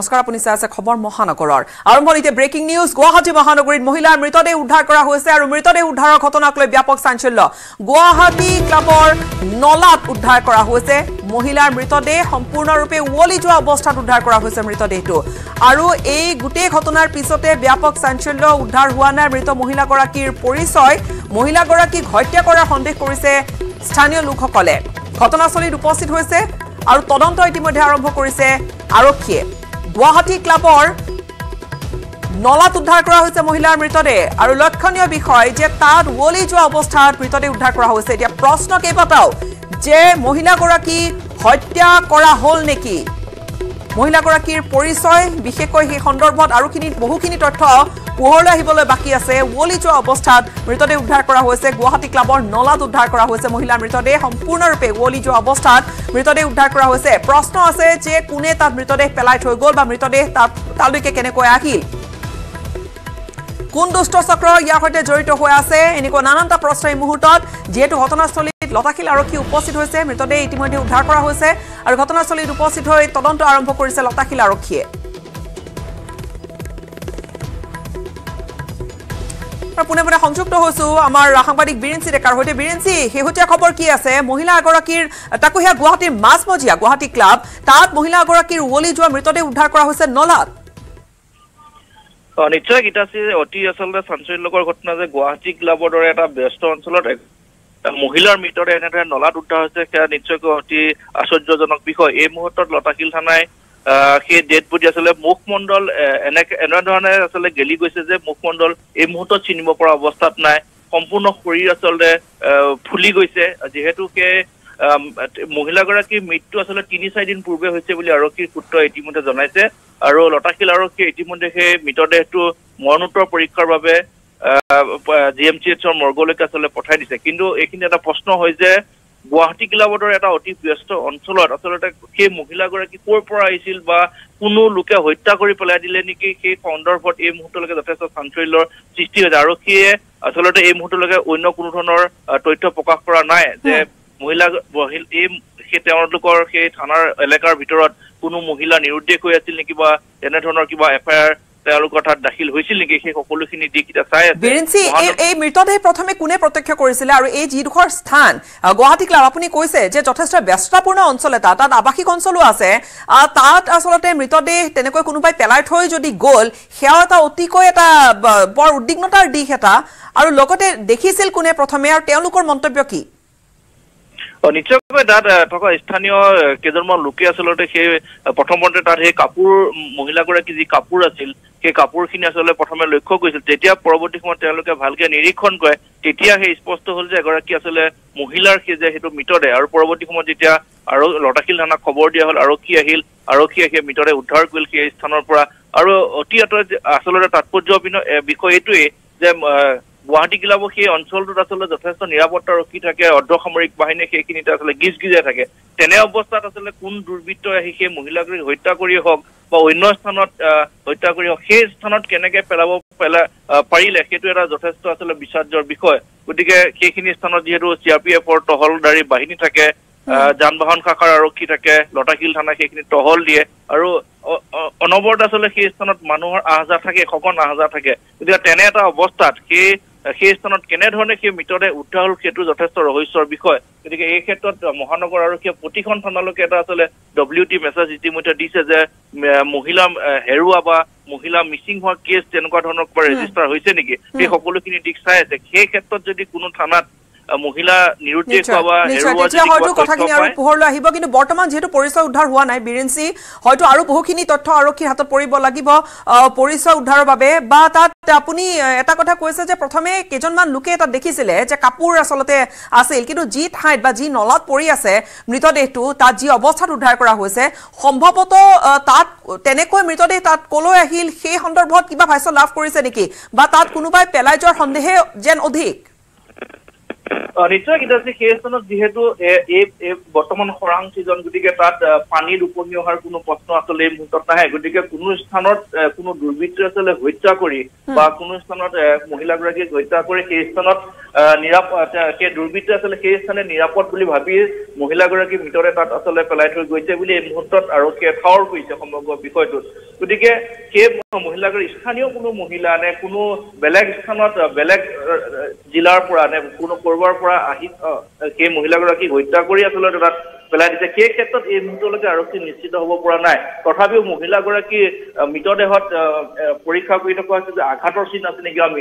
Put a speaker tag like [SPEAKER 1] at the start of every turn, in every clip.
[SPEAKER 1] নমস্কাৰ আপুনি চাই আছে খবৰ মহানগৰৰ আৰম্ভণিতে ব্ৰেকিং নিউজ গুৱাহাটী মহানগৰীত মহিলাৰ মৃতদেহ উদ্ধাৰ কৰা হৈছে আৰু মৃতদেহ উদ্ধাৰৰ ঘটনাক লৈ ব্যাপক চাঞ্চল্য গুৱাহাটী ক্লাবৰ নলাত উদ্ধাৰ কৰা হৈছে মহিলাৰ মৃতদেহ সম্পূৰ্ণৰূপে উৱলি যোৱা অৱস্থাত উদ্ধাৰ কৰা হৈছে মৃতদেহটো আৰু এই গোটেই ঘটনাৰ পিছতে ব্যাপক চাঞ্চল্য উদ্ধাৰ হোৱা নাই মৃত মহিলাগৰাকীৰ পৰিচয় মহিলাগৰাকীক হত্যা কৰাৰ সন্দেহ কৰিছে স্থানীয় লোকসকলে ঘটনাস্থলীত উপস্থিত হৈছে আৰু তদন্ত ইতিমধ্যে আৰম্ভ কৰিছে আৰক্ষীয়ে গুৱাহাটী ক্লাবৰ নলাত উদ্ধাৰ কৰা হৈছে মহিলাৰ মৃতদেহ আৰু লক্ষণীয় বিষয় যে তাত উৱলি যোৱা অৱস্থাত মৃতদেহ উদ্ধাৰ কৰা হৈছে এতিয়া প্ৰশ্ন কেইবাটাও যে মহিলাগৰাকী হত্যা কৰা হ'ল নেকি মহিলাগৰাকীৰ পৰিচয় বিশেষকৈ সেই সন্দৰ্ভত আৰুখিনি বহুখিনি তথ্য পোহৰলৈ আহিবলৈ বাকী আছে উৱলি যোৱা অৱস্থাত মৃতদেহ উদ্ধাৰ কৰা হৈছে গুৱাহাটী ক্লাবৰ নলাত উদ্ধাৰ কৰা হৈছে মহিলাৰ মৃতদেহ সম্পূৰ্ণৰূপে উৱলি যোৱা অৱস্থাত মৃতদেহ উদ্ধাৰ কৰা হৈছে প্ৰশ্ন আছে যে কোনে তাত মৃতদেহ পেলাই থৈ গ'ল বা মৃতদেহ তাত তালৈকে কেনেকৈ আহিল কোন দুষ্টচক্ৰ ইয়াৰ সৈতে জড়িত হৈ আছে এনেকুৱা নানানটা প্ৰশ্ন এই মুহূৰ্তত যিহেতু ঘটনাস্থলী অভিযোগ লতাশিল আৰক্ষী উপস্থিত হৈছে মৃতদেহ ইতিমধ্যে উদ্ধাৰ কৰা হৈছে আৰু ঘটনাস্থলীত উপস্থিত হৈ তদন্ত আৰম্ভ কৰিছে লতাশিল আৰক্ষীয়ে খবৰ কি আছে মহিলা এগৰাকীৰ তাকোহীয়া গুৱাহাটীৰ মাজমজিয়া গুৱাহাটী ক্লাব তাত মহিলা এগৰাকীৰ উৱলি যোৱা মৃতদেহ উদ্ধাৰ কৰা হৈছে নলাত
[SPEAKER 2] নিশ্চয় গীতাশ্ৰী অতি আচলতে অঞ্চলত মহিলাৰ মৃতদেহ এনেদৰে নলাত উদ্ধাৰ হৈছে সেয়া নিশ্চয়কৈ অতি আশ্চৰ্যজনক বিষয় এই মুহূৰ্তত লতাশিল থানাই সেই ডেড বডি আচলতে মুখমণ্ডল এনে এনেধৰণে আচলতে গেলি গৈছে যে মুখমণ্ডল এই মুহূৰ্তত চিনিব পৰা অৱস্থাত নাই সম্পূৰ্ণ শৰীৰ আচলতে ফুলি গৈছে যিহেতু যিহেতুকে মহিলাগৰাকীৰ মৃত্যু আচলতে তিনি চাৰিদিন পূৰ্বে হৈছে বুলি আৰক্ষীৰ সূত্ৰই ইতিমধ্যে জনাইছে আৰু লতাশিল আৰক্ষীয়ে ইতিমধ্যে সেই মৃতদেহটো মৰণোত্তৰ পৰীক্ষাৰ বাবে ডি এম চি এইচৰ মৰ্গলৈকে আচলতে পঠাই দিছে কিন্তু এইখিনি এটা প্ৰশ্ন হয় যে গুৱাহাটী ক্লাবৰ দৰে এটা অতি ব্যস্ত অঞ্চলত আচলতে সেই মহিলাগৰাকী ক'ৰ পৰা আহিছিল বা কোনো লোকে হত্যা কৰি পেলাই দিলে নেকি সেই সন্দৰ্ভত এই মুহূৰ্তলৈকে যথেষ্ট চাঞ্চল্যৰ সৃষ্টি হৈছে আৰু সেয়ে আচলতে এই মুহূৰ্তলৈকে অন্য কোনো ধৰণৰ তথ্য প্ৰকাশ কৰা নাই যে মহিলা এই সেই তেওঁলোকৰ সেই থানাৰ এলেকাৰ ভিতৰত কোনো মহিলা নিৰুদ্দেশ হৈ আছিল নেকি বা তেনেধৰণৰ কিবা এফ আই আৰ তেওঁলোকৰ তাত দাখিল হৈছিল নেকি সেই সকলোখিনি দিশ এতিয়া চাই আছে বীৰেঞ্চি
[SPEAKER 1] এই মৃতদেহ প্ৰথমে কোনে প্ৰত্যক্ষ কৰিছিলে আৰু এই যিডোখৰ স্থান গুৱাহাটী ক্লাব আপুনি কৈছে যে যথেষ্ট ব্যস্ততাপূৰ্ণ অঞ্চল এটা তাত আৱাসিক অঞ্চলো আছে তাত আচলতে মৃতদেহ তেনেকৈ কোনোবাই পেলাই থৈ যদি গ'ল সেয়াও এটা অতিকৈ এটা বৰ উদ্বিগ্নতাৰ দিশ এটা আৰু লগতে দেখিছিল কোনে প্ৰথমে আৰু তেওঁলোকৰ মন্তব্য কি নিশ্চয়ভাৱে
[SPEAKER 2] তাত থকা স্থানীয় কেইজনমান লোকে আচলতে সেই প্ৰথমতে তাত সেই কাপোৰ মহিলাগৰাকী যি কাপোৰ আছিল সেই কাপোৰখিনি আচলতে প্ৰথমে লক্ষ্য কৰিছিল তেতিয়া পৰৱৰ্তী সময়ত তেওঁলোকে ভালকে নিৰীক্ষণ কৰে তেতিয়া সেই স্পষ্ট হ'ল যে এগৰাকী আচলতে মহিলাৰ সেই যে সেইটো মৃতদেহ আৰু পৰৱৰ্তী সময়ত যেতিয়া আৰু লতাশিল থানাক খবৰ দিয়া হ'ল আৰক্ষী আহিল আৰক্ষী আহি মৃতদেহ উদ্ধাৰ কৰিল সেই স্থানৰ পৰা আৰু অতি আচলতে তাৎপৰ্য বিষয় এইটোৱেই যে গুৱাহাটী গিলাব সেই অঞ্চলটোত আচলতে যথেষ্ট নিৰাপত্তা ৰক্ষী থাকে অৰ্ধসামৰিক বাহিনী সেইখিনিতে আচলতে গিজ গিজাই থাকে তেনে অৱস্থাত আচলতে কোন দুৰ্বৃত্তই আহি সেই মহিলাগৰাকীক হত্যা কৰিয়ে হওক বা অন্য স্থানত হত্যা কৰি সেই স্থানত কেনেকে পেলাব পেলা পাৰিলে সেইটো এটা যথেষ্ট আচলতে বিচাৰ্যৰ বিষয় গতিকে সেইখিনি স্থানত যিহেতু চি আৰ পি এফৰ তহলদাৰী বাহিনী থাকে যান বাহন শাখাৰ আৰক্ষী থাকে লতাশিল থানা সেইখিনি টহল দিয়ে আৰু অনবৰত আচলতে সেই স্থানত মানুহৰ আহ যাহ থাকে সঘন আহ যাহ থাকে গতিকে তেনে এটা অৱস্থাত সেই সেই স্থানত কেনেধৰণে সেই মৃতদেহ উদ্ধাৰ হ'ল সেইটো যথেষ্ট ৰহস্যৰ বিষয় গতিকে এই ক্ষেত্ৰত মহানগৰ আৰক্ষীয়ে প্ৰতিখন থানালৈকে এটা আচলতে ডব্লিউ টি মেছেজ ইতিমধ্যে দিছে যে মহিলা হেৰুৱা বা মহিলা মিচিং হোৱা কেছ তেনেকুৱা ধৰণৰ কিবা ৰেজিষ্টাৰ হৈছে নেকি সেই সকলোখিনি দিশ চাই আছে সেই ক্ষেত্ৰত যদি কোনো থানাত পৰিচয়
[SPEAKER 1] উদ্ধাৰৰ বাবে বা তাত আপুনি এটা কথা কৈছে যে প্ৰথমে কেইজনমান লোকে তাত দেখিছিলে যে কাপোৰ আচলতে আছিল কিন্তু যি ঠাইত বা যি নলত পৰি আছে মৃতদেহটো তাত যি অৱস্থাত উদ্ধাৰ কৰা হৈছে সম্ভৱতঃ তাত তেনেকৈ মৃতদেহ তাত কলৈ আহিল সেই সন্দৰ্ভত কিবা ভাষ্য লাভ কৰিছে নেকি বা তাত কোনোবাই পেলাই যোৱাৰ সন্দেহে যেন অধিক
[SPEAKER 2] নিশ্চয় গীতাশ্ৰী সেই স্থানত যিহেতু এই বৰ্তমান খৰাং ছিজন গতিকে তাত পানীত উপনি অহাৰ কোনো প্ৰশ্ন আচলতে এই মুহূৰ্তত নাহে গতিকে কোনো স্থানত কোনো দুৰ্বৃত্তই আচলতে হত্যা কৰি বা কোনো স্থানত মহিলাগৰাকীক হত্যা কৰি সেই স্থানত সেই দুৰ্বৃত্তই আচলতে সেই স্থানে নিৰাপদ বুলি ভাবি মহিলাগৰাকীৰ ভিতৰে তাত আচলতে পেলাই থৈ গৈছে বুলি এই মুহূৰ্তত আৰক্ষীয়ে ঠাৱৰ কৰিছে সমগ্ৰ বিষয়টোত গতিকে সেই মহিলাগৰাকী স্থানীয় কোনো মহিলা নে কোনো বেলেগ স্থানত বেলেগ জিলাৰ পৰা নে কোনো কৰবাৰ পৰা আহি সেই মহিলাগৰাকীক হত্যা কৰি আচলতে তাত পেলাই দিছে সেই ক্ষেত্ৰত এই মুহূৰ্তলৈকে আৰক্ষী নিশ্চিত হ'ব পৰা নাই তথাপিও মহিলাগৰাকী মৃতদেহত পৰীক্ষা কৰি থকা হৈছে যে আঘাতৰ চিন আছে নেকি আমি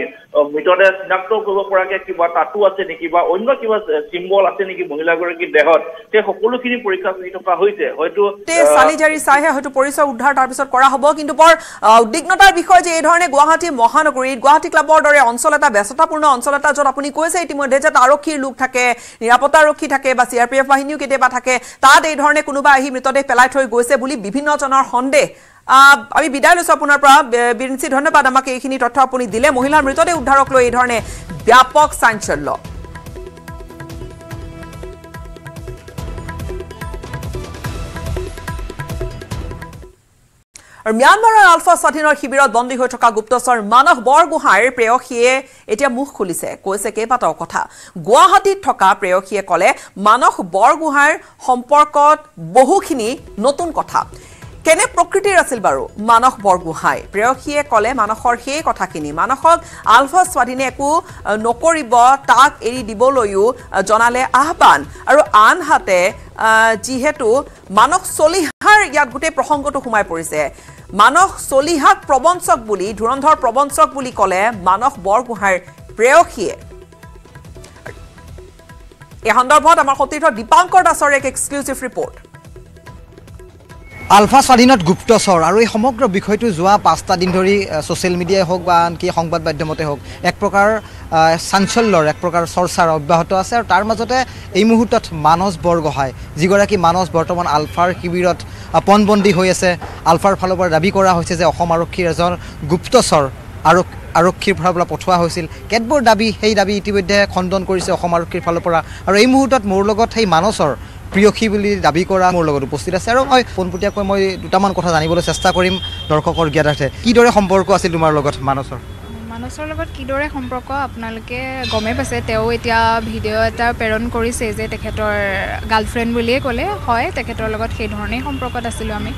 [SPEAKER 2] মৃতদেহ চিনাক্ত কৰিব পৰাকে কিবা তাতো আছে নেকি বা অন্য কিবা চিম্বল আছে নেকি মহিলাগৰাকীৰ দেহত সেই সকলোখিনি পৰীক্ষা কৰি থকা হৈছে হয়তো চালি
[SPEAKER 1] জাৰি চাইহে হয়তো পৰিচয় উদ্ধাৰ তাৰপিছত কৰা হ'ব কিন্তু বৰ উদ্বিগ্নতাৰ বিষয় যে এই ধৰণে গুৱাহাটী মহানগৰী গুৱাহাটী ক্লাবৰ দৰে অঞ্চল এটা ব্যস্ততাপূৰ্ণ অঞ্চল এটা য'ত আপুনি কৈছে ইতিমধ্যে যে আৰক্ষীৰ লোক থাকে নিৰাপত্তাৰক্ষী থাকে বা চি আৰ পি এফ বাহিনীও কেতিয়াবা থাকে তাত এই ধৰণে কোনোবা আহি মৃতদেহ পেলাই থৈ গৈছে বুলি বিভিন্নজনৰ সন্দেহ আমি বিদায় লৈছোঁ আপোনাৰ পৰা বিৰিঞ্চি ধন্যবাদ আমাক এইখিনি তথ্য আপুনি দিলে মহিলাৰ মৃতদেহ উদ্ধাৰক লৈ এই ধৰণে ব্যাপক চাঞ্চল্য আৰু ম্যানমাৰৰ আলফা স্বাধীনৰ শিবিৰত বন্দী হৈ থকা গুপ্তচৰ মানস বৰগোহাঁইৰ প্ৰেয়সীয়ে এতিয়া মুখ খুলিছে কৈছে কেইবাটাও কথা গুৱাহাটীত থকা প্ৰেয়সীয়ে ক'লে মানস বৰগোহাঁইৰ সম্পৰ্কত বহুখিনি নতুন কথা কেনে প্ৰকৃতিৰ আছিল বাৰু মানস বৰগোহাঁই প্ৰেয়সীয়ে ক'লে মানসৰ সেই কথাখিনি মানসক আলফা স্বাধীনে একো নকৰিব তাক এৰি দিবলৈও জনালে আহ্বান আৰু আনহাতে যিহেতু মানস চলি এবাৰ ইয়াত গোটেই প্ৰসংগটো সোমাই পৰিছে মানস চলিহাক প্ৰবঞ্চক বুলি ধুৰন্ধৰ প্ৰবঞ্চক বুলি ক'লে মানস বৰগোহাঁইৰ প্ৰেয়সীয়ে এই সন্দৰ্ভত আমাৰ সতীৰ্থ দীপাংকৰ দাসৰ এক এক্সক্লুচিভ ৰিপৰ্ট
[SPEAKER 3] আলফা স্বাধীনত গুপ্তচৰ আৰু এই সমগ্ৰ বিষয়টো যোৱা পাঁচটা দিন ধৰি ছ'চিয়েল মিডিয়াই হওক বা আনকি সংবাদ মাধ্যমতে হওক এক প্ৰকাৰ চাঞ্চল্যৰ এক প্ৰকাৰৰ চৰ্চাৰ অব্যাহত আছে আৰু তাৰ মাজতে এই মুহূৰ্তত মানস বৰগোহাঁই যিগৰাকী মানস বৰ্তমান আলফাৰ শিবিৰত পণবন্দী হৈ আছে আলফাৰ ফালৰ পৰা দাবী কৰা হৈছে যে অসম আৰক্ষীৰ এজন গুপ্তচৰ আৰু আৰক্ষীৰ ফালৰ পৰা পঠোৱা হৈছিল কেতবোৰ দাবী সেই দাবী ইতিমধ্যে খণ্ডন কৰিছে অসম আৰক্ষীৰ ফালৰ পৰা আৰু এই মুহূৰ্তত মোৰ লগত সেই মানসৰ প্ৰিয়সী বুলি দাবী কৰা মোৰ লগত উপস্থিত আছে আৰু মই পোনপটীয়াকৈ মই দুটামান কথা জানিবলৈ চেষ্টা কৰিম দৰ্শকৰ জ্ঞাতাৰ্থে কিদৰে সম্পৰ্ক আছিল তোমাৰ লগত মানচৰ
[SPEAKER 4] মানসৰ লগত কিদৰে সম্পৰ্ক আপোনালোকে গমেই পাইছে তেওঁ এতিয়া ভিডিঅ' এটা প্ৰেৰণ কৰিছে যে তেখেতৰ গাৰ্লফ্ৰেণ্ড বুলিয়েই ক'লে হয় তেখেতৰ লগত সেইধৰণেই সম্পৰ্কত আছিলোঁ আমি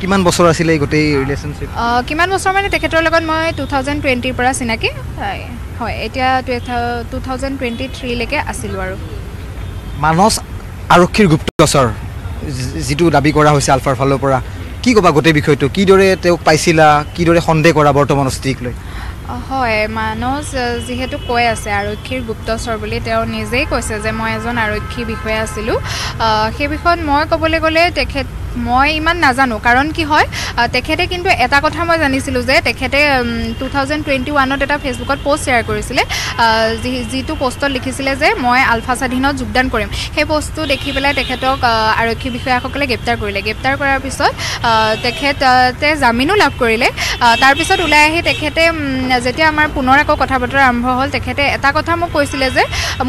[SPEAKER 3] কিমান বছৰ আছিলে গোটেই ৰিলেশ্যনশ্বিপ
[SPEAKER 4] কিমান বছৰ মানে তেখেতৰ লগত মই টু থাউজেণ্ড টুৱেণ্টিৰ পৰা চিনাকি হয় এতিয়া টু থাউজেণ্ড টুৱেণ্টি থ্ৰীলৈকে আছিলোঁ আৰু
[SPEAKER 3] মানস আৰক্ষীৰ গুপ্তচৰ যিটো দাবী কৰা হৈছে আলফাৰ ফালৰ পৰা কি ক'বা গোটেই বিষয়টো কিদৰে তেওঁক পাইছিলা কিদৰে সন্দেহ কৰা বৰ্তমান স্থিতিক লৈ
[SPEAKER 4] হয় মানস যিহেতু কৈ আছে আৰক্ষীৰ গুপ্তচৰ বুলি তেওঁ নিজেই কৈছে যে মই এজন আৰক্ষী বিষয়া আছিলোঁ সেই বিষয়ত মই ক'বলৈ গ'লে তেখেত মই ইমান নাজানো কাৰণ কি হয় তেখেতে কিন্তু এটা কথা মই জানিছিলোঁ যে তেখেতে টু থাউজেণ্ড টুৱেণ্টি ওৱানত এটা ফেচবুকত পষ্ট শ্বেয়াৰ কৰিছিলে যি যিটো পষ্টত লিখিছিলে যে মই আলফা স্বাধীনত যোগদান কৰিম সেই পষ্টটো দেখি পেলাই তেখেতক আৰক্ষী বিষয়াসকলে গ্ৰেপ্তাৰ কৰিলে গ্ৰেপ্তাৰ কৰাৰ পিছত তেখেতে জামিনো লাভ কৰিলে তাৰপিছত ওলাই আহি তেখেতে যেতিয়া আমাৰ পুনৰ আকৌ কথা বতৰা আৰম্ভ হ'ল তেখেতে এটা কথা মোক কৈছিলে যে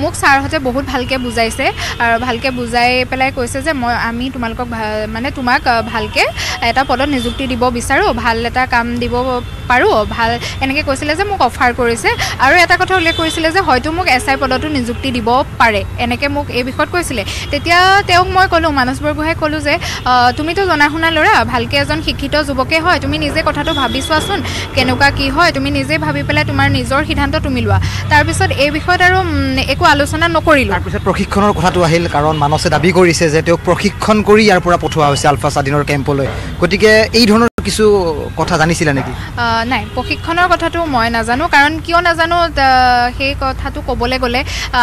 [SPEAKER 4] মোক ছাৰহঁতে বহুত ভালকৈ বুজাইছে আৰু ভালকৈ বুজাই পেলাই কৈছে যে মই আমি তোমালোকক মানে তোমাক ভালকে এটা পদত নিযুক্তি দিব বিচাৰোঁ ভাল এটা কাম দিব পাৰোঁ ভাল এনেকৈ কৈছিলে যে মোক অফাৰ কৰিছে আৰু এটা কথা উল্লেখ কৰিছিলে যে হয়তো মোক এছ আই পদতো নিযুক্তি দিব পাৰে এনেকৈ মোক এই বিষয়ত কৈছিলে তেতিয়া তেওঁক মই ক'লোঁ মানস বৰগোহাঁই ক'লোঁ যে তুমিতো জনা শুনা ল'ৰা ভালকৈ এজন শিক্ষিত যুৱকে হয় তুমি নিজে কথাটো ভাবি চোৱাচোন কেনেকুৱা কি হয় তুমি নিজে ভাবি পেলাই তোমাৰ নিজৰ সিদ্ধান্ত তুমি লোৱা তাৰপিছত এই বিষয়ত আৰু একো আলোচনা নকৰিলোঁ তাৰপিছত
[SPEAKER 3] প্ৰশিক্ষণৰ কথাটো আহিল কাৰণ মানসে দাবী কৰিছে যে তেওঁক প্ৰশিক্ষণ কৰি ইয়াৰ পৰা পঠোৱা হৈছে আহিছে আলফা স্বাধীনৰ কেম্পলৈ গতিকে এই ধৰণৰ কিছু কথা জানিছিলে নেকি
[SPEAKER 4] নাই প্ৰশিক্ষণৰ কথাটো মই নাজানো কাৰণ কিয় নাজানো সেই কথাটো ক'বলৈ গ'লে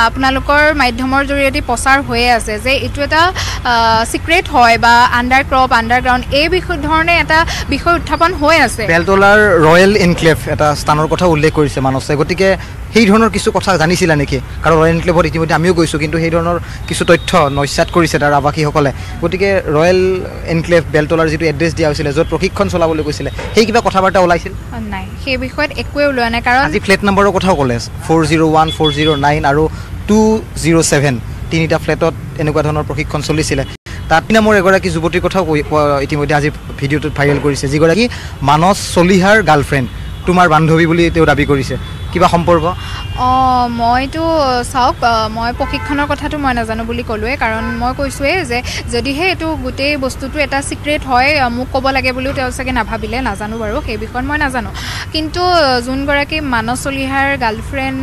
[SPEAKER 4] আপোনালোকৰ মাধ্যমৰ জৰিয়তে প্ৰচাৰ হৈয়ে আছে যে এইটো এটা চিক্ৰেট হয় বা আণ্ডাৰ ক্ৰপ আণ্ডাৰগ্ৰাউণ্ড এই বিষয় ধৰণে এটা বিষয় উত্থাপন হৈ আছে
[SPEAKER 3] বেলতলাৰ ৰয়েল এনক্লেভ এটা স্থানৰ কথা উল্লেখ কৰিছে মানুহে গতিকে সেই ধৰণৰ কিছু কথা জানিছিলা নেকি কাৰণ ৰয়েল এনক্লেভত ইতিমধ্যে আমিও গৈছোঁ কিন্তু সেই ধৰণৰ কিছু তথ্য নস্যাত কৰিছে তাৰ আৱাসীসকলে গতিকে ৰয়েল এনক্লেভ বেলতলাৰ যিটো এড্ৰেছ দিয়া হৈছিলে য'ত প্ৰশিক্ষণ চলাবলৈ গৈছিলে সেই কিবা কথা বাৰ্তা ওলাইছিল
[SPEAKER 4] নাই সেই বিষয়ত একোৱে ওলোৱা নাই কাৰণ আজি
[SPEAKER 3] ফ্লেট নম্বৰৰ কথাও ক'লে four zero' one four zero' nine আৰু টু জিৰ' ছেভেন তিনিটা ফ্লেটত এনেকুৱা ধৰণৰ প্ৰশিক্ষণ চলিছিলে তাত পিনে মোৰ এগৰাকী যুৱতীৰ কথাও কৈ ইতিমধ্যে আজি ভিডিঅ'টোত ভাইৰেল কৰিছে যিগৰাকী মানস চলিহাৰ গাৰ্লফ্ৰেণ্ড তোমাৰ বান্ধৱী বুলি তেওঁ দাবী কৰিছে কিবা সম্পৰ্ক
[SPEAKER 4] অঁ মইতো চাওক মই প্ৰশিক্ষণৰ কথাটো মই নাজানো বুলি ক'লোৱেই কাৰণ মই কৈছোঁৱেই যে যদিহে এইটো গোটেই বস্তুটো এটা চিক্ৰেট হয় মোক ক'ব লাগে বুলিও তেওঁ চাগে নাভাবিলে নাজানো বাৰু সেই বিষয়ে মই নাজানো কিন্তু যোনগৰাকী মানস চলিহাৰ গাৰ্লফ্ৰেণ্ড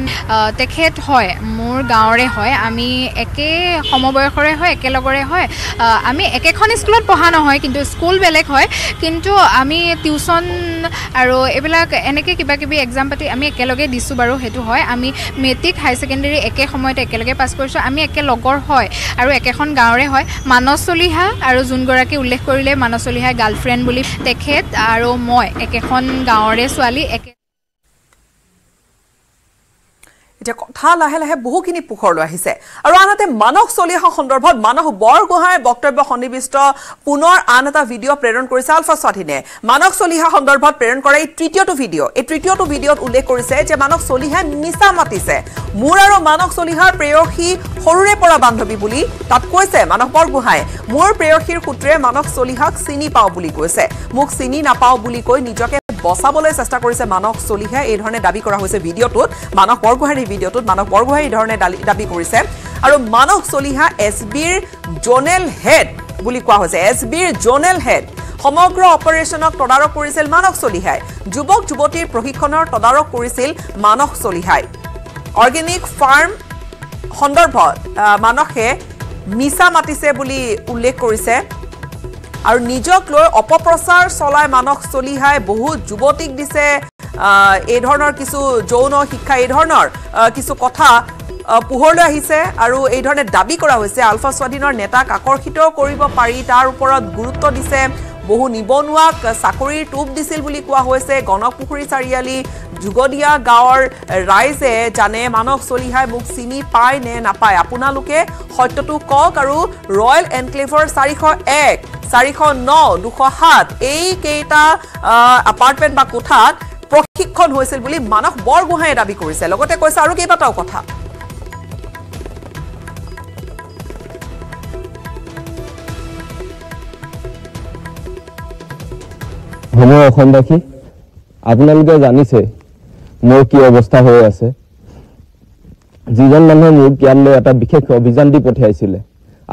[SPEAKER 4] তেখেত হয় মোৰ গাঁৱৰে হয় আমি একে সমবয়সৰে হয় একেলগৰে হয় আমি একেখন স্কুলত পঢ়া নহয় কিন্তু স্কুল বেলেগ হয় কিন্তু আমি টিউচন আৰু এইবিলাক এনেকৈ কিবা কিবি এক্সাম পাতি আমি একেলগে দি দিছোঁ বাৰু সেইটো হয় আমি মেট্ৰিক হাই ছেকেণ্ডেৰী একে সময়তে একেলগে পাছ কৰিছোঁ আমি একে লগৰ হয় আৰু একেখন গাঁৱৰে হয় মানস চলিহা আৰু যোনগৰাকী উল্লেখ কৰিলে মানচলিহাই গাৰ্লফ্ৰেণ্ড বুলি তেখেত আৰু মই একেখন গাঁৱৰে ছোৱালী একে
[SPEAKER 1] এতিয়া কথা লাহে লাহে বহুখিনি পোহৰলৈ আহিছে আৰু আনহাতে মানস চলিহা সন্দৰ্ভত মানস বৰগোহাঁইৰ বক্তব্য সন্নিৱিষ্ট পুনৰ আন এটা ভিডিঅ' প্ৰেৰণ কৰিছে আলফা স্বাধীনে মানস চলিহা সন্দৰ্ভত প্ৰেৰণ কৰা এই তৃতীয়টো ভিডিঅ' এই তৃতীয়টো ভিডিঅ'ত উল্লেখ কৰিছে যে মানস চলিহাই মিছা মাতিছে মোৰ আৰু মানস চলিহাৰ প্ৰেয়সী সৰুৰে পৰা বান্ধৱী বুলি তাত কৈছে মানস বৰগোহাঁই মোৰ প্ৰেয়সীৰ সূত্ৰে মানস চলিহাক চিনি পাওঁ বুলি কৈছে মোক চিনি নাপাওঁ বুলি কৈ নিজকে বচাবলৈ চেষ্টা কৰিছে মানস চলিহে এইধৰণে দাবী কৰা হৈছে ভিডিঅ'টোত মানস বৰগোহাঁইৰ ভিডিঅ'টোত মানস বৰগোহাঁই এই এইধৰণে দাবী কৰিছে আৰু মানস চলিহা এছ বিৰ জ'নেল হেড বুলি কোৱা হৈছে এছ বিৰ জ'নেল হেড সমগ্ৰ অপাৰেশ্যনক তদাৰক কৰিছিল মানস চলিহাই যুৱক যুৱতীৰ প্ৰশিক্ষণৰ তদাৰক কৰিছিল মানস চলিহাই অৰ্গেনিক ফাৰ্ম সন্দৰ্ভত মানসে মিছা মাতিছে বুলি উল্লেখ কৰিছে আৰু নিজক লৈ অপপ্ৰচাৰ চলাই মানস চলিহাই বহুত যুৱতীক দিছে এই ধৰণৰ কিছু যৌন শিক্ষা এই ধৰণৰ কিছু কথা পোহৰলৈ আহিছে আৰু এই ধৰণে দাবী কৰা হৈছে আলফা স্বাধীনৰ নেতাক আকৰ্ষিত কৰিব পাৰি তাৰ ওপৰত গুৰুত্ব দিছে বহু নিবনুৱাক চাকৰিৰ টোপ দিছিল বুলি কোৱা হৈছে গণক চাৰিআলি যুগদিয়া গাঁৱৰ ৰাইজে জানে মানস চলিহাই মোক চিনি পায় নে নাপায় আপোনালোকে সত্যটো কওক আৰু ৰয়েল এনক্লেভৰ চাৰিশ এক চাৰিশ ন দুশ সাত এইকেইটা এপাৰ্টমেণ্ট বা কোঠাত প্ৰশিক্ষণ হৈছিল বুলি মানস বৰগোহাঁয়ে দাবী কৰিছে লগতে কৈছে আৰু কেইবাটাও কথা
[SPEAKER 5] অসমবাসী আপোনালোকে জানিছে মোৰ কি অৱস্থা হৈ আছে যিজন মানুহে মোক লৈ এটা বিশেষ অভিযান দি পঠিয়াইছিলে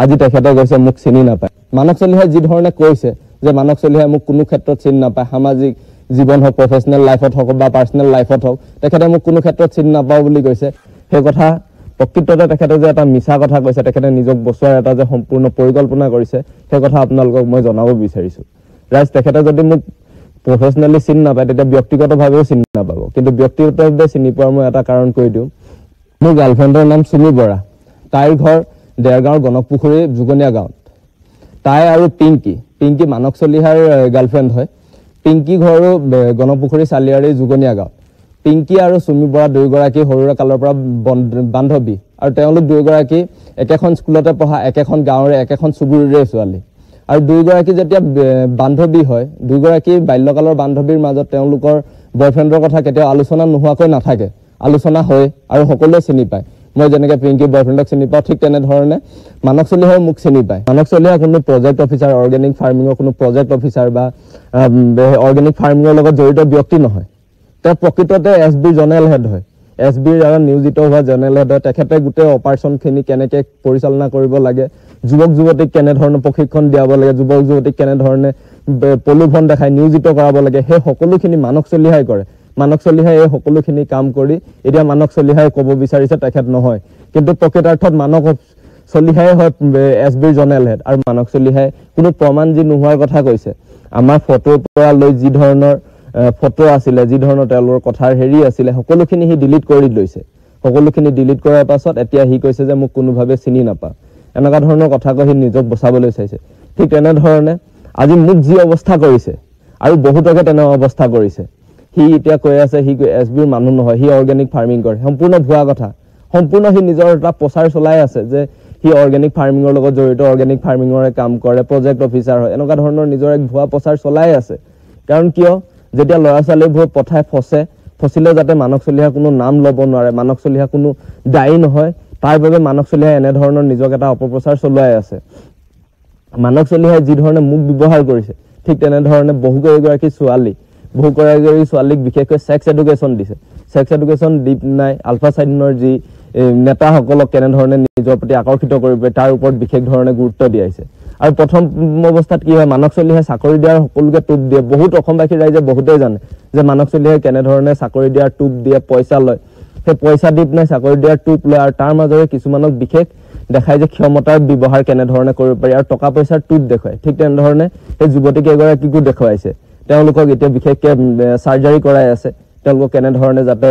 [SPEAKER 5] আজি তেখেতে কৈছে মোক চিনি নাপায় মানস চলিহাই যিধৰণে কৈছে যে মানস চলিহাই মোক কোনো ক্ষেত্ৰত চিনি নাপায় সামাজিক জীৱন হওক প্ৰফেচনেল লাইফত হওক বা পাৰ্চনেল লাইফত হওক তেখেতে মোক কোনো ক্ষেত্ৰত চিনি নাপাওঁ বুলি কৈছে সেই কথা প্ৰকৃততে তেখেতে যে এটা মিছা কথা কৈছে তেখেতে নিজক বচোৱাৰ এটা যে সম্পূৰ্ণ পৰিকল্পনা কৰিছে সেই কথা আপোনালোকক মই জনাব বিচাৰিছোঁ ৰাইজ তেখেতে যদি মোক প্ৰফেচনেলি চিনি নাপায় তেতিয়া ব্যক্তিগতভাৱেও চিনি নাপাব কিন্তু ব্যক্তিগতভাৱে চিনি পোৱাৰ মই এটা কাৰণ কৈ দিওঁ মোৰ গাৰ্লফ্ৰেণ্ডৰ নাম চুমি বৰা তাইৰ ঘৰ দেৰগাঁৱৰ গণকপুখুৰী জুগনীয়া গাঁৱত তাই আৰু পিংকি পিংকি মানস চলিহাৰ গাৰ্লফ্ৰেণ্ড হয় পিংকি ঘৰো গণপুখুৰী চালিয়াৰী জুগনীয়া গাঁৱত পিংকি আৰু চুমি বৰা দুয়োগৰাকী সৰুৰে কালৰ পৰা বান্ধৱী আৰু তেওঁলোক দুয়োগৰাকী একেখন স্কুলতে পঢ়া একেখন গাঁৱৰে একেখন চুবুৰীৰে ছোৱালী আৰু দুয়োগৰাকী যেতিয়া বান্ধৱী হয় দুয়োগৰাকী বাল্যকালৰ বান্ধৱীৰ মাজত তেওঁলোকৰ বয়ফ্ৰেণ্ডৰ কথা কেতিয়াও আলোচনা নোহোৱাকৈ নাথাকে আলোচনা হয় আৰু সকলোৱে চিনি পায় মই যেনেকৈ পিংকী বয়ফ্ৰেণ্ডক চিনি পাওঁ ঠিক তেনেধৰণে মানক চলিহাই মোক চিনি পায় মানক চলিহাই কোনো প্ৰজেক্ট অফিচাৰ অৰ্গেনিক ফাৰ্মিঙৰ কোনো প্ৰজেক্ট অফিচাৰ বা অৰ্গেনিক ফাৰ্মিঙৰ লগত জড়িত ব্যক্তি নহয় তেওঁ প্ৰকৃততে এছ বি জেনেৰেল হেড হয় এছ বিৰ দ্বাৰা নিয়োজিত হোৱা জেনেৰেল হেড হয় তেখেতে গোটেই অপাৰেশ্যনখিনি কেনেকৈ পৰিচালনা কৰিব লাগে যুৱক যুৱতীক কেনেধৰণে প্ৰশিক্ষণ দিয়াব লাগে যুৱক যুৱতীক কেনেধৰণে প্ৰলোভন দেখাই নিয়োজিত কৰাব লাগে সেই সকলোখিনি মানস চলিহাই কৰে মানস চলিহাই এই সকলোখিনি কাম কৰি এতিয়া মানস চলিহাই ক'ব বিচাৰিছে তেখেত নহয় কিন্তু প্ৰকৃতাৰ্থত মানস চলিহাই হয় এছ বিৰ জনেল হেড আৰু মানস চলিহাই কোনো প্ৰমাণ যি নোহোৱাৰ কথা কৈছে আমাৰ ফটোৰ পৰা লৈ যি ধৰণৰ ফটো আছিলে যি ধৰণৰ তেওঁলোকৰ কথাৰ হেৰি আছিলে সকলোখিনি সি ডিলিট কৰি লৈছে সকলোখিনি ডিলিট কৰাৰ পাছত এতিয়া সি কৈছে যে মোক কোনোভাৱে চিনি নাপাওঁ এনেকুৱা ধৰণৰ কথা কৈ সি নিজক বচাবলৈ চাইছে ঠিক তেনেধৰণে আজি মোক যি অৱস্থা কৰিছে আৰু বহুতকে তেনে অৱস্থা কৰিছে সি এতিয়া কৈ আছে সি এছ বিৰ মানুহ নহয় সি অৰ্গেনিক ফাৰ্মিং কৰে সম্পূৰ্ণ ভুৱা কথা সম্পূৰ্ণ সি নিজৰ এটা প্ৰচাৰ চলাই আছে যে সি অৰ্গেনিক ফাৰ্মিঙৰ লগত জড়িত অৰ্গেনিক ফাৰ্মিঙৰে কাম কৰে প্ৰজেক্ট অফিচাৰ হয় এনেকুৱা ধৰণৰ নিজৰ এক ভুৱা প্ৰচাৰ চলাই আছে কাৰণ কিয় যেতিয়া ল'ৰা ছোৱালীবোৰ পথাই ফচে ফচিলে যাতে মানস চলিহা কোনো নাম ল'ব নোৱাৰে মানস চলিহা কোনো দায়ী নহয় তাৰ বাবে মানস চলিহাই এনেধৰণৰ নিজক এটা অপপ্ৰচাৰ চলোৱাই আছে মানস চলিহাই যিধৰণে মোক ব্যৱহাৰ কৰিছে ঠিক তেনেধৰণে বহুকেইগৰাকী ছোৱালী বহুকেইগৰাকী ছোৱালীক বিশেষকৈ ছেক্স এডুকেশ্যন দিছে ছেক্স এডুকেশ্যন দি নাই আলফাচাইডিনৰ যি নেতাসকলক কেনেধৰণে নিজৰ প্ৰতি আকৰ্ষিত কৰিব তাৰ ওপৰত বিশেষ ধৰণে গুৰুত্ব দিয়াইছে আৰু প্ৰথম অৱস্থাত কি হয় মানস চলিহাই চাকৰি দিয়াৰ সকলোকে টোপ দিয়ে বহুত অসমবাসী ৰাইজে বহুতেই জানে যে মানস চলিহাই কেনেধৰণে চাকৰি দিয়াৰ টোপ দিয়ে পইচা লয় সেই পইচা দিপ নাই চাকৰি দিয়াৰ টোপ লয় আৰু তাৰ মাজৰে কিছুমানক বিশেষ দেখায় যে ক্ষমতাৰ ব্যৱহাৰ কেনেধৰণে কৰিব পাৰি আৰু টকা পইচাৰ টোপ দেখুৱায় ঠিক তেনেধৰণে সেই যুৱতী কেইগৰাকীকো দেখুৱাইছে তেওঁলোকক এতিয়া বিশেষকৈ চাৰ্জাৰী কৰাই আছে তেওঁলোকক কেনেধৰণে যাতে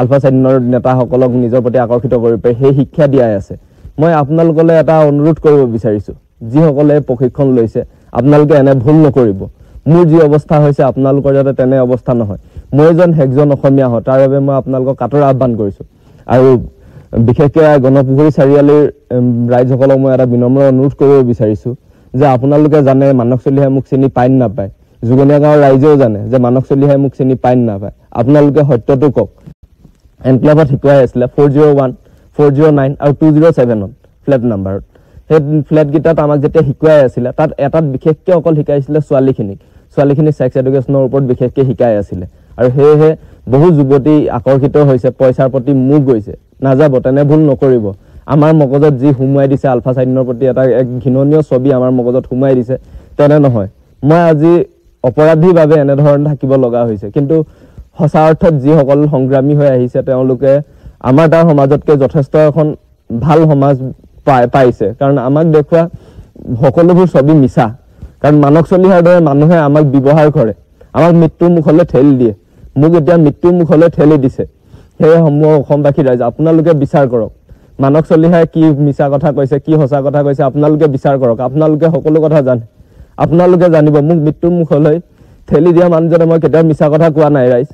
[SPEAKER 5] আলফা চাইনৰ নেতাসকলক নিজৰ প্ৰতি আকৰ্ষিত কৰিব পাৰি সেই শিক্ষা দিয়াই আছে মই আপোনালোকলৈ এটা অনুৰোধ কৰিব বিচাৰিছোঁ যিসকলে প্ৰশিক্ষণ লৈছে আপোনালোকে এনে ভুল নকৰিব মোৰ যি অৱস্থা হৈছে আপোনালোকৰ যাতে তেনে অৱস্থা নহয় মই এজন সেইজন অসমীয়া হওঁ তাৰ বাবে মই আপোনালোকক কাটৰ আহ্বান কৰিছোঁ আৰু বিশেষকৈ গণপুখুৰী চাৰিআলিৰ ৰাইজসকলক মই এটা বিনম্ৰ অনুৰোধ কৰিব বিচাৰিছোঁ যে আপোনালোকে জানে মানস চলিহাই মোক চিনি পাই নাপায় যোগনীয়া গাঁৱৰ ৰাইজেও জানে যে মানস চলিহাই মোক চিনি পাই নাপায় আপোনালোকে সত্যটো কওক এনক্লেভত শিকোৱাই আছিলে four zero' one four zero' nine আৰু টু জিৰ' ছেভেনত ফ্লেট নাম্বাৰত সেই ফ্লেটকেইটাত আমাক যেতিয়া শিকোৱাই আছিলে তাত এটাত বিশেষকৈ অকল শিকাইছিলে ছোৱালীখিনিক ছোৱালীখিনি ছেক্স এডুকেশ্যনৰ ওপৰত বিশেষকৈ শিকাই আছিলে আৰু সেয়েহে বহু যুৱতী আকৰ্ষিত হৈছে পইচাৰ প্ৰতি মুখ গৈছে নাযাব তেনে ভুল নকৰিব আমাৰ মগজত যি সোমোৱাই দিছে আলফা চাইনৰ প্ৰতি এটা এক ঘৃণনীয় ছবি আমাৰ মগজত সোমোৱাই দিছে তেনে নহয় মই আজি অপৰাধীৰ বাবে এনেধৰণে থাকিব লগা হৈছে কিন্তু সঁচা অৰ্থত যিসকল সংগ্ৰামী হৈ আহিছে তেওঁলোকে আমাৰ তাৰ সমাজতকৈ যথেষ্ট এখন ভাল সমাজ পাই পাইছে কাৰণ আমাক দেখুওৱা সকলোবোৰ ছবি মিছা কাৰণ মানস চলিহাৰ দৰে মানুহে আমাক ব্যৱহাৰ কৰে আমাক মৃত্যুৰ মুখলৈ ঠেল দিয়ে মোক এতিয়া মুখলৈ ঠেলি দিছে সেয়ে সেইসমূহ অসমবাসী ৰাইজ আপোনালোকে বিচাৰ কৰক মানক চলিহাই কি মিছা কথা কৈছে কি সঁচা কথা কৈছে আপোনালোকে বিচাৰ কৰক আপোনালোকে সকলো কথা জানে আপোনালোকে জানিব মোক মুখলৈ ঠেলি দিয়া মানুহজনে মই কেতিয়াও মিছা কথা কোৱা নাই ৰাইজ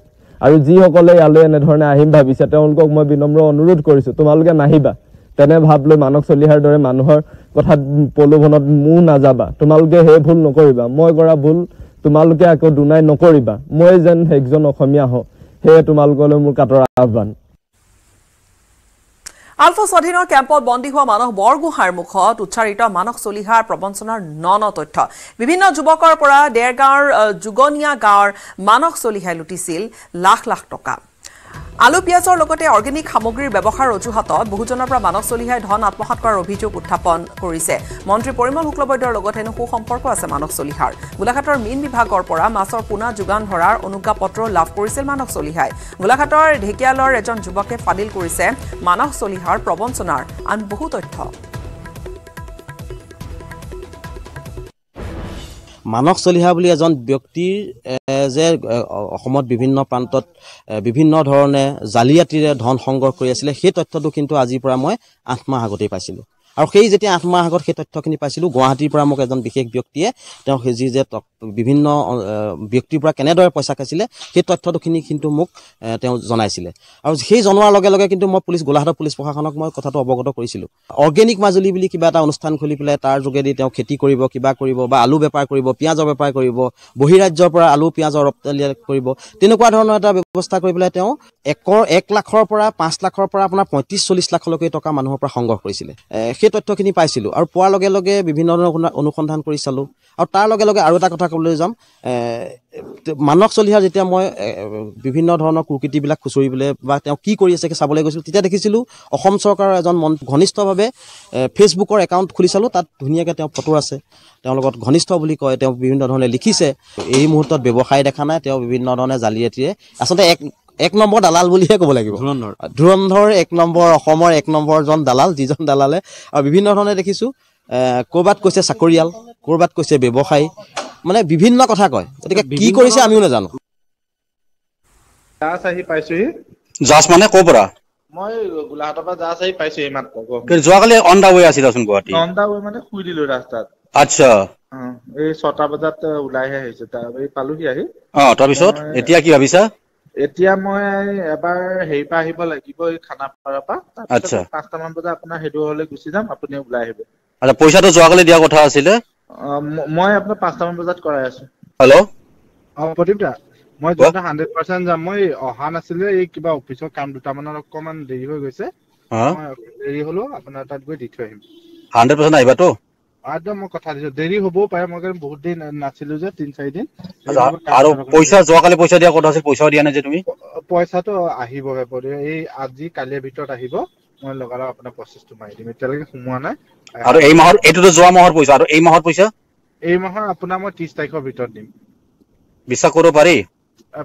[SPEAKER 5] আৰু যিসকলে ইয়ালৈ এনেধৰণে আহিম ভাবিছে তেওঁলোকক মই বিনম্ৰ অনুৰোধ কৰিছোঁ তোমালোকে নাহিবা তেনে ভাৱ লৈ মানক চলিহাৰ দৰে মানুহৰ কথাত প্ৰলোভনত মোৰ নাযাবা তোমালোকে সেই ভুল নকৰিবা মই কৰা ভুল তোমালোকে আকৌ দুনাই নকৰিবা মই যেন একজন অসমীয়া হওঁ সেয়ে তোমালোকলৈ মোৰ কাটৰ আহ্বান
[SPEAKER 1] আলফা স্বাধীনৰ কেম্পত বন্দী হোৱা মানস বৰগোহাঁইৰ মুখত উচ্চাৰিত মানস চলিহাৰ প্ৰবঞ্চনাৰ ন ন তথ্য বিভিন্ন যুৱকৰ পৰা ডেৰগাঁৱৰ যুগনীয়া গাঁৱৰ মানস চলিহাই লুটিছিল লাখ লাখ টকা আলু পিঁয়াজৰ লগতে অৰ্গেনিক সামগ্ৰীৰ ব্যৱহাৰ অজুহাতত বহুজনৰ পৰা মানৱ চলিহাই ধন আত্মসাত কৰাৰ অভিযোগ উত্থাপন কৰিছে মন্ত্ৰী পৰিমল শুক্লবৈদ্যৰ লগত এনে সু সম্পৰ্ক আছে মানৱ চলিহাৰ গোলাঘাটৰ মীন বিভাগৰ পৰা মাছৰ পোনা যোগান ধৰাৰ অনুজ্ঞাপত্ৰ লাভ কৰিছিল মানৱ চলিহাই গোলাঘাটৰ ঢেকিয়ালৰ এজন যুৱকে ফাদিল কৰিছে মানৱ চলিহাৰ প্ৰবঞ্চনাৰ আন বহু তথ্য
[SPEAKER 6] মানস চলিহা বুলি এজন ব্যক্তিৰ যে অসমত বিভিন্ন প্ৰান্তত বিভিন্ন ধৰণে জালিয়াতিৰে ধন সংগ্ৰহ কৰি আছিলে সেই তথ্যটো কিন্তু আজিৰ পৰা মই আঠ মাহ আগতেই পাইছিলোঁ আৰু সেই যেতিয়া আঠ মাহ আগত সেই তথ্যখিনি পাইছিলোঁ গুৱাহাটীৰ পৰা মোক এজন বিশেষ ব্যক্তিয়ে তেওঁ যি যে বিভিন্ন ব্যক্তিৰ পৰা কেনেদৰে পইচা খাইছিলে সেই তথ্যটোখিনি কিন্তু মোক তেওঁ জনাইছিলে আৰু সেই জনোৱাৰ লগে লগে কিন্তু মই পুলিচ গোলাঘাটৰ পুলিচ প্ৰশাসনক মই কথাটো অৱগত কৰিছিলোঁ অৰ্গেনিক মাজুলী বুলি কিবা এটা অনুষ্ঠান খুলি পেলাই তাৰ যোগেদি তেওঁ খেতি কৰিব কিবা কৰিব বা আলু বেপাৰ কৰিব পিঁয়াজৰ বেপাৰ কৰিব বহিৰাজ্যৰ পৰা আলু পিঁয়াজৰ ৰপ্তানি কৰিব তেনেকুৱা ধৰণৰ এটা ব্যৱস্থা কৰি পেলাই তেওঁ একৰ এক লাখৰ পৰা পাঁচ লাখৰ পৰা আপোনাৰ পঁয়ত্ৰিছ চল্লিছ লাখলৈকে টকা মানুহৰ পৰা সংগ্ৰহ কৰিছিলে সেই তথ্যখিনি পাইছিলোঁ আৰু পোৱাৰ লগে লগে বিভিন্ন ধৰণৰ অনুসন্ধান কৰি চালোঁ আৰু তাৰ লগে লগে আৰু এটা কথা ক'বলৈ যাম মানস চলিহা যেতিয়া মই বিভিন্ন ধৰণৰ কুকৃতিবিলাক খুচৰিবলৈ বা তেওঁ কি কৰি আছে চাবলৈ গৈছিলোঁ তেতিয়া দেখিছিলোঁ অসম চৰকাৰৰ এজন মন ঘনিষ্ঠভাৱে ফেচবুকৰ একাউণ্ট খুলি চালোঁ তাত ধুনীয়াকৈ তেওঁ ফটো আছে তেওঁৰ লগত ঘনিষ্ঠ বুলি কয় তেওঁ বিভিন্ন ধৰণে লিখিছে এই মুহূৰ্তত ব্যৱসায় দেখা নাই তেওঁ বিভিন্ন ধৰণে জালিয়াতিৰে আচলতে এক এক নম্বৰ দালাল বুলিহে ক'ব লাগিব ধুৰন্ধৰ ধুৰন্ধৰ এক নম্বৰ অসমৰ এক নম্বৰজন দালাল যিজন দালালে আৰু বিভিন্ন ধৰণে দেখিছোঁ ক'ৰবাত কৈছে চাকৰিয়াল ক'ৰবাত কৈছে ব্যৱসায়ী মানে বিভিন্ন কথা কয় গতিকে কি কৰিছে আমিও নাজানো
[SPEAKER 7] এতিয়া কি ভাবিছা এতিয়া মই এবাৰ হেৰি পৰা আহিব লাগিব এই খানাপাৰা পা আচ্ছা পাঁচটামান বজাত আপোনাৰ সেইদূৰলৈ গুচি যাম আপুনি ওলাই আহিব আচ্ছা পইচাটো যোৱাকালি দিয়া কথা আছিলে মই আপোনাৰ পাঁচটামান বজাত কৰাই আছো হেল্ল' অঁ প্ৰদীপ দা মই যোৱাটো হাণ্ড্ৰেড যাম মই অহা নাছিলে এই কিবা অফিচৰ কাম দুটামানত অকণমান দেৰি হৈ গৈছে দেৰি আপোনাৰ তাত গৈ দি থৈ আহিম হাণ্ড্ৰেড পাৰ্চেণ্ট আহিবাতো একদম মই কথা দিছো দেৰি হবও পাৰে মই কাৰণ বহুত দিন নাছিলো যে তিনি চাৰিদিন আৰু পইচা যোৱা কালি পইচা দিয়া কথা আছিল পইচাও দিয়া নাই যে তুমি পইচাটো আহিব এই আজি কালিৰ ভিতৰত আহিব মই লগালগ আপোনাৰ প্ৰচেছটো মাৰি দিম এতিয়ালৈকে সোমোৱা নাই আৰু এই মাহৰ এইটোতো যোৱা মাহৰ পইচা আৰু এই মাহৰ পইচা এই মাহৰ আপোনাৰ মই ত্ৰিশ তাৰিখৰ ভিতৰত দিম বিশ্বাস কৰিব পাৰি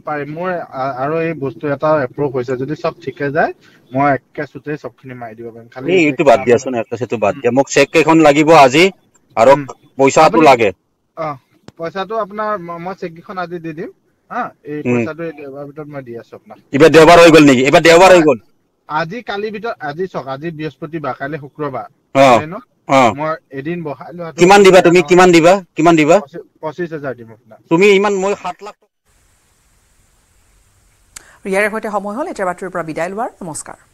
[SPEAKER 7] পাৰি মোৰ আৰু এই বস্তু এটা এপ্ৰুভ হৈছে যদি চব ঠিকে যায় মই একেচোতে চবখিনি মাৰি দিব পাৰিম খালি এইটো বাদ দিয়াচোন একেচোতে বাদ দিয়া মোক চেক কেইখন লাগিব আজি আৰু পইচাটো লাগে পইচাটো আপোনাৰ মই চেক আজি দি দিম আজি কালি ভিতৰত আজি চক আজি বৃহস্পতি বা কালি শুক্ৰবাৰ
[SPEAKER 1] ইয়াৰে সৈতে সময় হল এতিয়া বাতৰিৰ পৰা বিদায় লোৱাৰ নমস্কাৰ